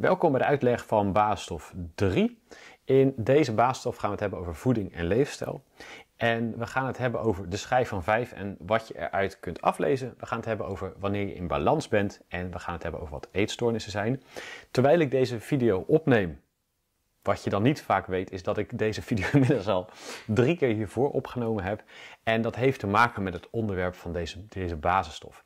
Welkom bij de uitleg van basisstof 3. In deze basisstof gaan we het hebben over voeding en leefstijl. En we gaan het hebben over de schijf van 5 en wat je eruit kunt aflezen. We gaan het hebben over wanneer je in balans bent en we gaan het hebben over wat eetstoornissen zijn. Terwijl ik deze video opneem, wat je dan niet vaak weet, is dat ik deze video inmiddels al drie keer hiervoor opgenomen heb. En dat heeft te maken met het onderwerp van deze, deze basisstof.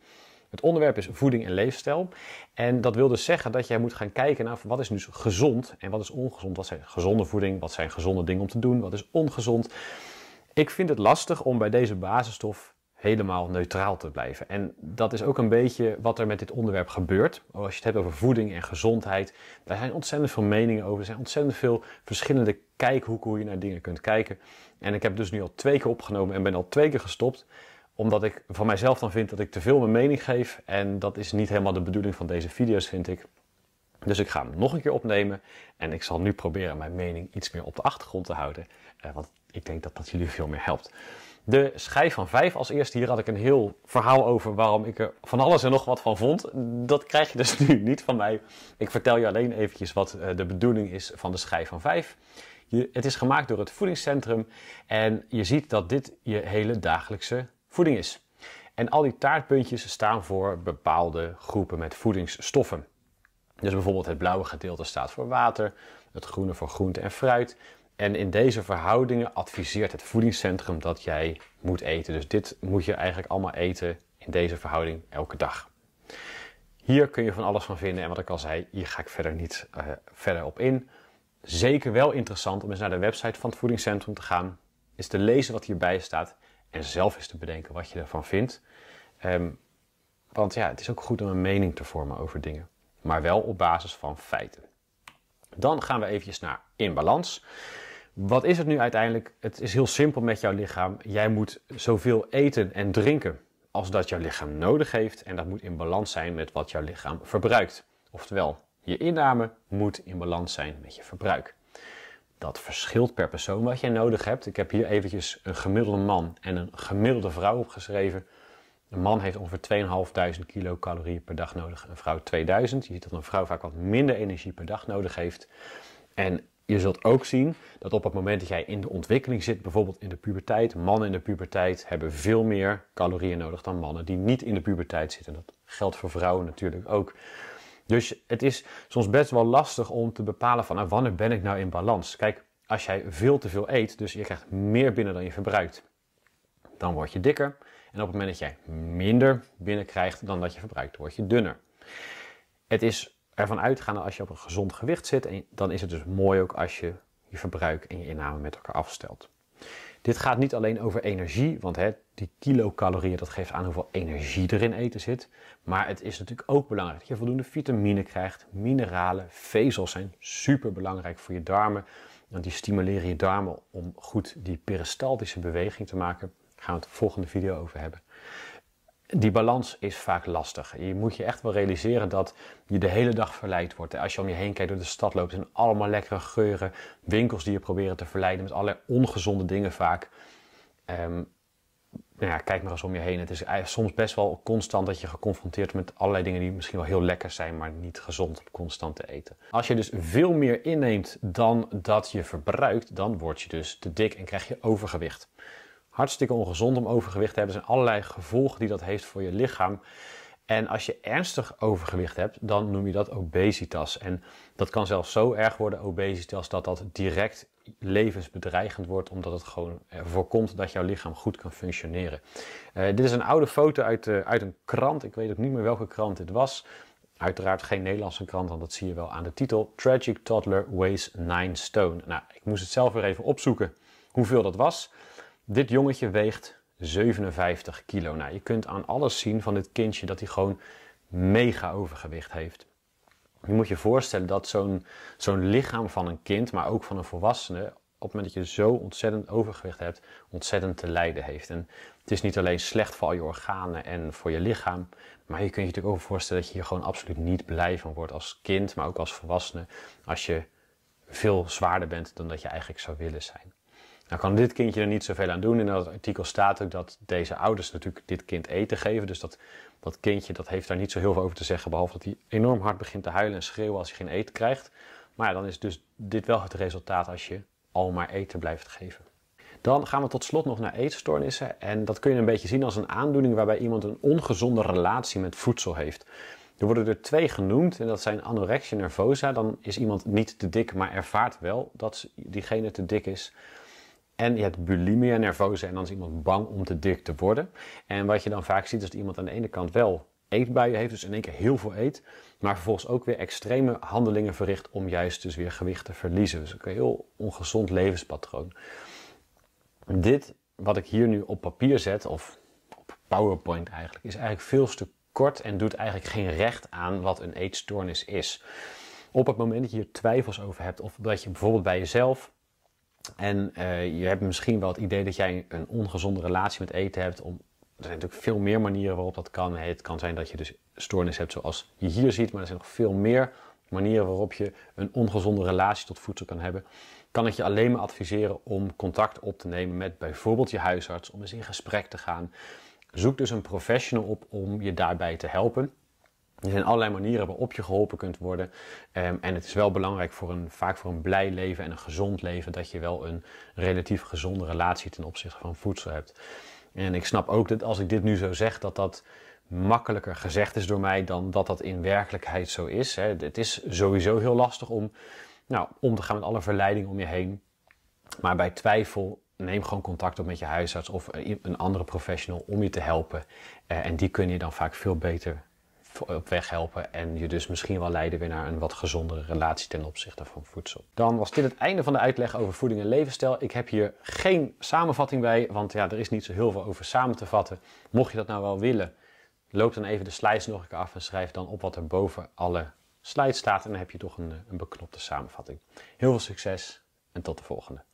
Het onderwerp is voeding en leefstijl. En dat wil dus zeggen dat jij moet gaan kijken naar wat is nu gezond en wat is ongezond. Wat zijn gezonde voeding, wat zijn gezonde dingen om te doen, wat is ongezond. Ik vind het lastig om bij deze basisstof helemaal neutraal te blijven. En dat is ook een beetje wat er met dit onderwerp gebeurt. Als je het hebt over voeding en gezondheid, daar zijn ontzettend veel meningen over. Er zijn ontzettend veel verschillende kijkhoeken hoe je naar dingen kunt kijken. En ik heb dus nu al twee keer opgenomen en ben al twee keer gestopt omdat ik van mijzelf dan vind dat ik te veel mijn mening geef. En dat is niet helemaal de bedoeling van deze video's, vind ik. Dus ik ga hem nog een keer opnemen. En ik zal nu proberen mijn mening iets meer op de achtergrond te houden. Eh, want ik denk dat dat jullie veel meer helpt. De schijf van vijf als eerste. Hier had ik een heel verhaal over waarom ik er van alles en nog wat van vond. Dat krijg je dus nu niet van mij. Ik vertel je alleen eventjes wat eh, de bedoeling is van de schijf van vijf. het is gemaakt door het voedingscentrum. En je ziet dat dit je hele dagelijkse voeding is. En al die taartpuntjes staan voor bepaalde groepen met voedingsstoffen. Dus bijvoorbeeld het blauwe gedeelte staat voor water, het groene voor groente en fruit. En in deze verhoudingen adviseert het voedingscentrum dat jij moet eten. Dus dit moet je eigenlijk allemaal eten in deze verhouding elke dag. Hier kun je van alles van vinden en wat ik al zei, hier ga ik verder niet eh, verder op in. Zeker wel interessant om eens naar de website van het voedingscentrum te gaan, is te lezen wat hierbij staat en zelf eens te bedenken wat je ervan vindt. Ehm, want ja, het is ook goed om een mening te vormen over dingen. Maar wel op basis van feiten. Dan gaan we eventjes naar in balans. Wat is het nu uiteindelijk? Het is heel simpel met jouw lichaam. Jij moet zoveel eten en drinken als dat jouw lichaam nodig heeft. En dat moet in balans zijn met wat jouw lichaam verbruikt. Oftewel, je inname moet in balans zijn met je verbruik dat verschilt per persoon wat jij nodig hebt. Ik heb hier eventjes een gemiddelde man en een gemiddelde vrouw opgeschreven. Een man heeft ongeveer 2.500 kilocalorieën per dag nodig, een vrouw 2000. Je ziet dat een vrouw vaak wat minder energie per dag nodig heeft. En je zult ook zien dat op het moment dat jij in de ontwikkeling zit, bijvoorbeeld in de puberteit, mannen in de puberteit hebben veel meer calorieën nodig dan mannen die niet in de puberteit zitten. Dat geldt voor vrouwen natuurlijk ook. Dus het is soms best wel lastig om te bepalen van nou, wanneer ben ik nou in balans. Kijk, als jij veel te veel eet, dus je krijgt meer binnen dan je verbruikt, dan word je dikker. En op het moment dat jij minder binnenkrijgt dan dat je verbruikt, word je dunner. Het is ervan uitgaan als je op een gezond gewicht zit, dan is het dus mooi ook als je je verbruik en je inname met elkaar afstelt. Dit gaat niet alleen over energie, want hè, die kilocalorieën dat geeft aan hoeveel energie er in eten zit. Maar het is natuurlijk ook belangrijk dat je voldoende vitamine krijgt, mineralen, vezels zijn super belangrijk voor je darmen. Want die stimuleren je darmen om goed die peristaltische beweging te maken. Daar gaan we het volgende video over hebben die balans is vaak lastig. Je moet je echt wel realiseren dat je de hele dag verleid wordt. Als je om je heen kijkt door de stad loopt, zijn allemaal lekkere geuren. Winkels die je proberen te verleiden met allerlei ongezonde dingen vaak. Ehm, nou ja, kijk maar eens om je heen. Het is soms best wel constant dat je geconfronteerd wordt met allerlei dingen die misschien wel heel lekker zijn, maar niet gezond om constant te eten. Als je dus veel meer inneemt dan dat je verbruikt, dan word je dus te dik en krijg je overgewicht hartstikke ongezond om overgewicht te hebben. Er zijn allerlei gevolgen die dat heeft voor je lichaam. En als je ernstig overgewicht hebt, dan noem je dat obesitas. En dat kan zelfs zo erg worden, obesitas, dat dat direct levensbedreigend wordt, omdat het gewoon voorkomt dat jouw lichaam goed kan functioneren. Eh, dit is een oude foto uit, eh, uit een krant. Ik weet ook niet meer welke krant dit was. Uiteraard geen Nederlandse krant, want dat zie je wel aan de titel. Tragic Toddler Weighs 9 Stone. Nou, ik moest het zelf weer even opzoeken hoeveel dat was. Dit jongetje weegt 57 kilo. Nou, je kunt aan alles zien van dit kindje dat hij gewoon mega overgewicht heeft. Je moet je voorstellen dat zo'n lichaam van een kind, maar ook van een volwassene, op het moment dat je zo ontzettend overgewicht hebt, ontzettend te lijden heeft. En het is niet alleen slecht voor al je organen en voor je lichaam, maar je kunt je natuurlijk ook voorstellen dat je hier gewoon absoluut niet blij van wordt als kind, maar ook als volwassene, als je veel zwaarder bent dan dat je eigenlijk zou willen zijn. Nou kan dit kindje er niet zoveel aan doen. In dat artikel staat ook dat deze ouders natuurlijk dit kind eten geven. Dus dat, dat kindje dat heeft daar niet zo heel veel over te zeggen. Behalve dat hij enorm hard begint te huilen en schreeuwen als hij geen eten krijgt. Maar ja, dan is dus dit wel het resultaat als je al maar eten blijft geven. Dan gaan we tot slot nog naar eetstoornissen. En dat kun je een beetje zien als een aandoening waarbij iemand een ongezonde relatie met voedsel heeft. Er worden er twee genoemd en dat zijn anorexia nervosa. Dan is iemand niet te dik, maar ervaart wel dat diegene te dik is. En je hebt bulimia nervosa en dan is iemand bang om te dik te worden. En wat je dan vaak ziet is dat iemand aan de ene kant wel eetbuien heeft, dus in één keer heel veel eet, maar vervolgens ook weer extreme handelingen verricht om juist dus weer gewicht te verliezen. Dus ook een heel ongezond levenspatroon. Dit wat ik hier nu op papier zet, of op PowerPoint eigenlijk, is eigenlijk veel te kort en doet eigenlijk geen recht aan wat een eetstoornis is. Op het moment dat je hier twijfels over hebt, of dat je bijvoorbeeld bij jezelf en eh, je hebt misschien wel het idee dat jij een ongezonde relatie met eten hebt. Om, er zijn natuurlijk veel meer manieren waarop dat kan. het kan zijn dat je dus stoornis hebt zoals je hier ziet, maar er zijn nog veel meer manieren waarop je een ongezonde relatie tot voedsel kan hebben. Kan ik je alleen maar adviseren om contact op te nemen met bijvoorbeeld je huisarts, om eens in gesprek te gaan. Zoek dus een professional op om je daarbij te helpen. Er zijn allerlei manieren waarop je geholpen kunt worden. Ehm, en het is wel belangrijk voor een, vaak voor een blij leven en een gezond leven dat je wel een relatief gezonde relatie ten opzichte van voedsel hebt. En ik snap ook dat als ik dit nu zo zeg, dat dat makkelijker gezegd is door mij dan dat dat in werkelijkheid zo is. Hè. Het is sowieso heel lastig om, nou, om te gaan met alle verleidingen om je heen. Maar bij twijfel neem gewoon contact op met je huisarts of een andere professional om je te helpen. Eh, en die kun je dan vaak veel beter op weg helpen en je dus misschien wel leiden weer naar een wat gezondere relatie ten opzichte van voedsel. Dan was dit het einde van de uitleg over voeding en levensstijl. Ik heb hier geen samenvatting bij, want ja, er is niet zo heel veel over samen te vatten. Mocht je dat nou wel willen, loop dan even de slides nog een keer af en schrijf dan op wat er boven alle slides staat en dan heb je toch een, eh, een beknopte samenvatting. Heel veel succes en tot de volgende.